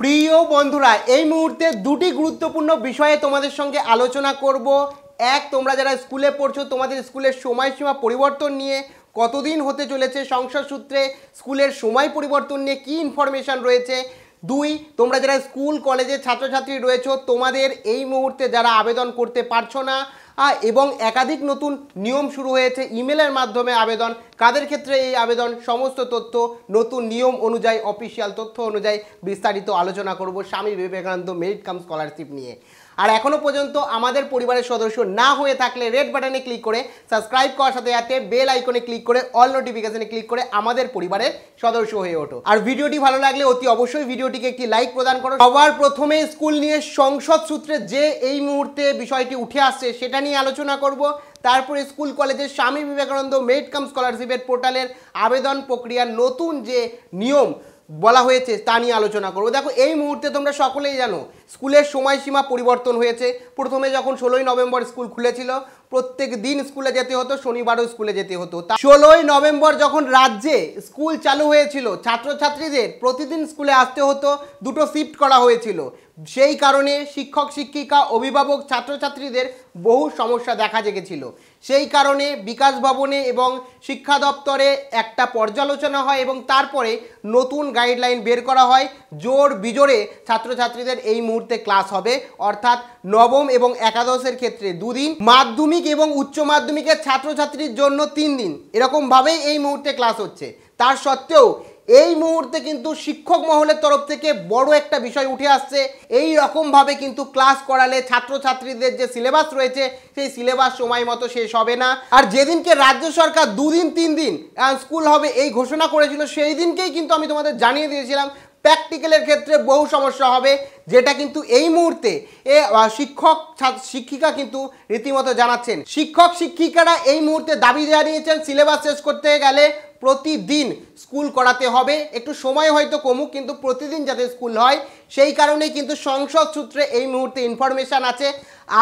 প্রিয় বন্ধুরা এই মুহূর্তে দুটি গুরুত্বপূর্ণ বিষয়ে তোমাদের সঙ্গে আলোচনা করব এক তোমরা যারা স্কুলে পড়ছো তোমাদের স্কুলের সময়সীমা পরিবর্তন নিয়ে কতদিন হতে চলেছে সংসদ সূত্রে স্কুলের সময় পরিবর্তন নিয়ে কি ইনফরমেশান রয়েছে দুই তোমরা যারা স্কুল কলেজের ছাত্রছাত্রী রয়েছো তোমাদের এই মুহূর্তে যারা আবেদন করতে পারছো না এবং একাধিক নতুন নিয়ম শুরু হয়েছে ইমেলের মাধ্যমে আবেদন কাদের ক্ষেত্রে এই আবেদন সমস্ত তথ্য নতুন নিয়ম অনুযায়ী অফিসিয়াল তথ্য অনুযায়ী বিস্তারিত আলোচনা করব স্বামী বিবেকানন্দ মেরিট কাম স্কলারশিপ নিয়ে আর এখনও পর্যন্ত আমাদের পরিবারের সদস্য না হয়ে থাকলে রেড বাটনে ক্লিক করে সাবস্ক্রাইব করার সাথে সাথে বেল আইকনে ক্লিক করে অল নোটিফিকেশনে ক্লিক করে আমাদের পরিবারের সদস্য হয়ে ওঠো আর ভিডিওটি ভালো লাগলে অতি অবশ্যই ভিডিওটিকে একটি লাইক প্রদান করো সবার প্রথমে স্কুল নিয়ে সংসদ সূত্রে যে এই মুহূর্তে বিষয়টি উঠে আসছে সেটা নিয়ে আলোচনা করব তারপরে স্কুল কলেজের স্বামী বিবেকানন্দ মেড কাম স্কলারশিপের পোর্টালের আবেদন প্রক্রিয়ার নতুন যে নিয়ম বলা হয়েছে তা নিয়ে আলোচনা করবো দেখো এই মুহূর্তে তোমরা সকলেই জানো স্কুলের সময়সীমা পরিবর্তন হয়েছে প্রথমে যখন ষোলোই নভেম্বর স্কুল খুলেছিল প্রত্যেক দিন স্কুলে যেতে হতো শনিবারও স্কুলে যেতে হতো ষোলোই নভেম্বর যখন রাজ্যে স্কুল চালু হয়েছিল ছাত্রছাত্রীদের প্রতিদিন স্কুলে আসতে হতো দুটো শিফট করা হয়েছিল সেই কারণে শিক্ষক শিক্ষিকা অভিভাবক ছাত্রছাত্রীদের বহু সমস্যা দেখা জেগেছিল সেই কারণে বিকাশ ভবনে এবং শিক্ষা দপ্তরে একটা পর্যালোচনা হয় এবং তারপরে নতুন গাইডলাইন বের করা হয় জোর বিজোরে ছাত্রছাত্রীদের এই মুহূর্তে মুহূর্তে ক্লাস হবে অর্থাৎ নবম এবং একাদশের ক্ষেত্রে দুদিন মাধ্যমিক এবং উচ্চ মাধ্যমিকের ছাত্রছাত্রীর জন্য তিন দিন এরকমভাবেই এই মুহূর্তে ক্লাস হচ্ছে তার সত্ত্বেও এই মুহূর্তে কিন্তু শিক্ষক মহলের তরফ থেকে বড় একটা বিষয় উঠে আসছে এই রকমভাবে কিন্তু ক্লাস করালে ছাত্রছাত্রীদের যে সিলেবাস রয়েছে সেই সিলেবাস সময় মতো শেষ হবে না আর যেদিনকে রাজ্য সরকার দুদিন তিন দিন স্কুল হবে এই ঘোষণা করেছিল সেই দিনকেই কিন্তু আমি তোমাদের জানিয়ে দিয়েছিলাম প্র্যাকটিক্যালের ক্ষেত্রে বহু সমস্যা হবে যেটা কিন্তু এই মুহূর্তে এ শিক্ষক শিক্ষিকা কিন্তু রীতিমতো জানাচ্ছেন শিক্ষক শিক্ষিকারা এই মুহূর্তে দাবি জানিয়েছেন সিলেবাস শেষ করতে গেলে প্রতিদিন স্কুল করাতে হবে একটু সময় হয়তো কমুক কিন্তু প্রতিদিন যাতে স্কুল হয় সেই কারণে কিন্তু সংসদ সূত্রে এই মুহূর্তে ইনফরমেশান আছে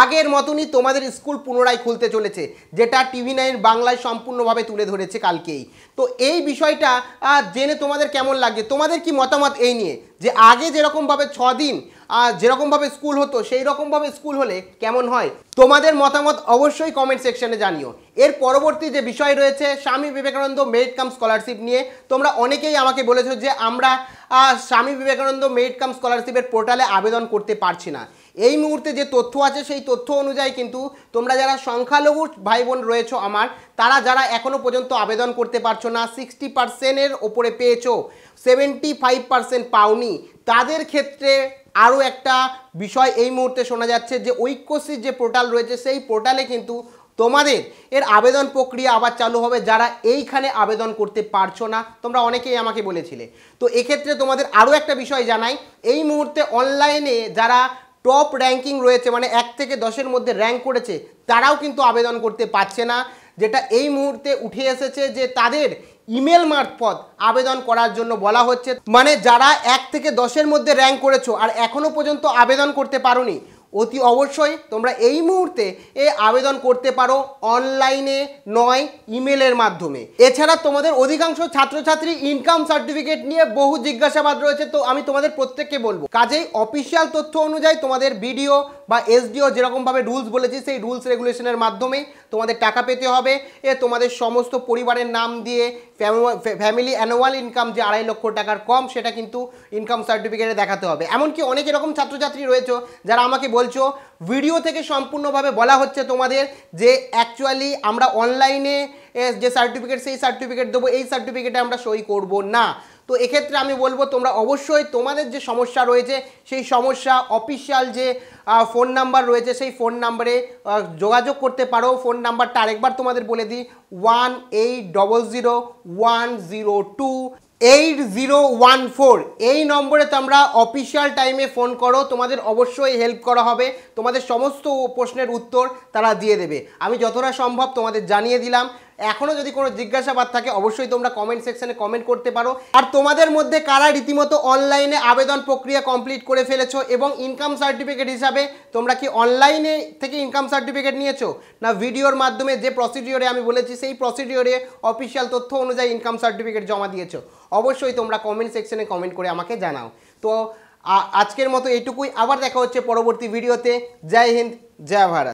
আগের মতনই তোমাদের স্কুল পুনরায় খুলতে চলেছে যেটা টিভি নাইন বাংলায় সম্পূর্ণভাবে তুলে ধরেছে কালকেই তো এই বিষয়টা জেনে তোমাদের কেমন লাগে তোমাদের কি মতামত এই নিয়ে যে আগে যেরকমভাবে ছদিন যেরকমভাবে স্কুল হতো সেই রকমভাবে স্কুল হলে কেমন হয় তোমাদের মতামত অবশ্যই কমেন্ট সেকশনে জানিও এর পরবর্তী যে বিষয় রয়েছে স্বামী বিবেকানন্দ মেরিট কাম স্কলারশিপ নিয়ে তোমরা অনেকেই আমাকে বলেছো যে আমরা স্বামী বিবেকানন্দ মেরিট কাম স্কলারশিপের পোর্টালে আবেদন করতে পারছি না এই মুহূর্তে যে তথ্য আছে সেই তথ্য অনুযায়ী কিন্তু তোমরা যারা সংখ্যালঘু ভাই বোন রয়েছো আমার তারা যারা এখনও পর্যন্ত আবেদন করতে পারছো না সিক্সটি পার্সেন্টের ওপরে পেয়েছো সেভেন্টি ফাইভ পার্সেন্ট পাওনি তাদের ক্ষেত্রে আরও একটা বিষয় এই মুহূর্তে শোনা যাচ্ছে যে ঐক্যশ্রীর যে পোর্টাল রয়েছে সেই পোর্টালে কিন্তু তোমাদের এর আবেদন প্রক্রিয়া আবার চালু হবে যারা এইখানে আবেদন করতে পারছো না তোমরা অনেকেই আমাকে বলেছিলে তো এক্ষেত্রে তোমাদের আরও একটা বিষয় জানাই এই মুহূর্তে অনলাইনে যারা টপ র্যাঙ্কিং রয়েছে মানে এক থেকে দশের মধ্যে র্যাঙ্ক করেছে তারাও কিন্তু আবেদন করতে পারছে না যেটা এই মুহূর্তে উঠে এসেছে যে তাদের ইমেল মারফত আবেদন করার জন্য বলা হচ্ছে মানে যারা এক থেকে দশের মধ্যে র্যাঙ্ক করেছো আর এখনও পর্যন্ত আবেদন করতে পারোনি অতি অবশ্যই তোমরা এই মুহূর্তে এ আবেদন করতে পারো অনলাইনে নয় ইমেলের মাধ্যমে এছাড়া তোমাদের অধিকাংশ ছাত্রছাত্রী ইনকাম সার্টিফিকেট নিয়ে বহু জিজ্ঞাসাবাদ রয়েছে তো আমি তোমাদের প্রত্যেককে বলবো কাজেই অফিসিয়াল তথ্য অনুযায়ী তোমাদের বিডিও বা এসডিও যেরকমভাবে রুলস বলেছি সেই রুলস রেগুলেশনের মাধ্যমে তোমাদের টাকা পেতে হবে এ তোমাদের সমস্ত পরিবারের নাম দিয়ে ফ্যামিলি অ্যানুয়াল ইনকাম যে আড়াই লক্ষ টাকার কম সেটা কিন্তু ইনকাম সার্টিফিকেটে দেখাতে হবে এমনকি অনেক এরকম ছাত্রছাত্রী রয়েছে যারা আমাকে বলছো ভিডিও থেকে সম্পূর্ণভাবে বলা হচ্ছে তোমাদের যে অ্যাকচুয়ালি আমরা অনলাইনে যে সার্টিফিকেট সেই সার্টিফিকেট দেবো এই সার্টিফিকেটে আমরা সই করব না তো এক্ষেত্রে আমি বলবো তোমরা অবশ্যই তোমাদের যে সমস্যা রয়েছে সেই সমস্যা অফিসিয়াল যে ফোন নাম্বার রয়েছে সেই ফোন নাম্বারে যোগাযোগ করতে পারো ফোন নাম্বারটা আরেকবার তোমাদের বলে দিই one eight double zero one zero two eight zero one four এই নম্বরে তোমরা অফিসিয়াল টাইমে ফোন করো তোমাদের অবশ্যই হেল্প করা হবে তোমাদের সমস্ত প্রশ্নের উত্তর তারা দিয়ে দেবে আমি যতটা সম্ভব তোমাদের জানিয়ে দিলাম এখনও যদি কোনো জিজ্ঞাসাবাদ থাকে অবশ্যই তোমরা কমেন্ট সেকশনে কমেন্ট করতে পারো আর তোমাদের মধ্যে কারা রীতিমতো অনলাইনে আবেদন প্রক্রিয়া কমপ্লিট করে ফেলেছো এবং ইনকাম সার্টিফিকেট হিসাবে তোমরা কি অনলাইনে থেকে ইনকাম সার্টিফিকেট নিয়েছো না ভিডিওর মাধ্যমে যে প্রসিডিওরে আমি বলেছি সেই প্রসিডিওরে অফিসিয়াল তথ্য অনুযায়ী ইনকাম সার্টিফিকেট জমা দিয়েছো অবশ্যই তোমরা কমেন্ট সেকশনে কমেন্ট করে আমাকে জানাও তো আজকের মতো এইটুকুই আবার দেখা হচ্ছে পরবর্তী ভিডিওতে জয় হিন্দ জয় ভারত